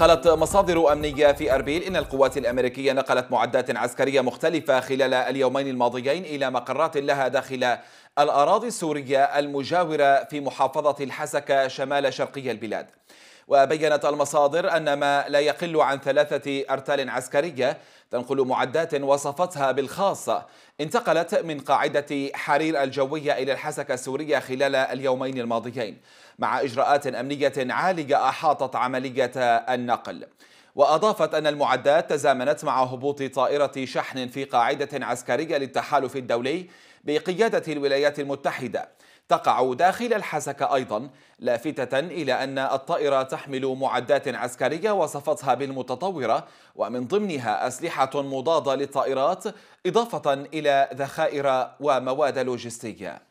قالت مصادر أمنية في أربيل إن القوات الأمريكية نقلت معدات عسكرية مختلفة خلال اليومين الماضيين إلى مقرات لها داخل الأراضي السورية المجاورة في محافظة الحسكة شمال شرقي البلاد وبينت المصادر أن ما لا يقل عن ثلاثة أرتال عسكرية تنقل معدات وصفتها بالخاصة انتقلت من قاعدة حرير الجوية إلى الحسكة السورية خلال اليومين الماضيين مع إجراءات أمنية عالية أحاطت عملية النقل وأضافت أن المعدات تزامنت مع هبوط طائرة شحن في قاعدة عسكرية للتحالف الدولي بقيادة الولايات المتحدة تقع داخل الحسكة أيضا لافتة إلى أن الطائرة تحمل معدات عسكرية وصفتها بالمتطورة ومن ضمنها أسلحة مضادة للطائرات إضافة إلى ذخائر ومواد لوجستية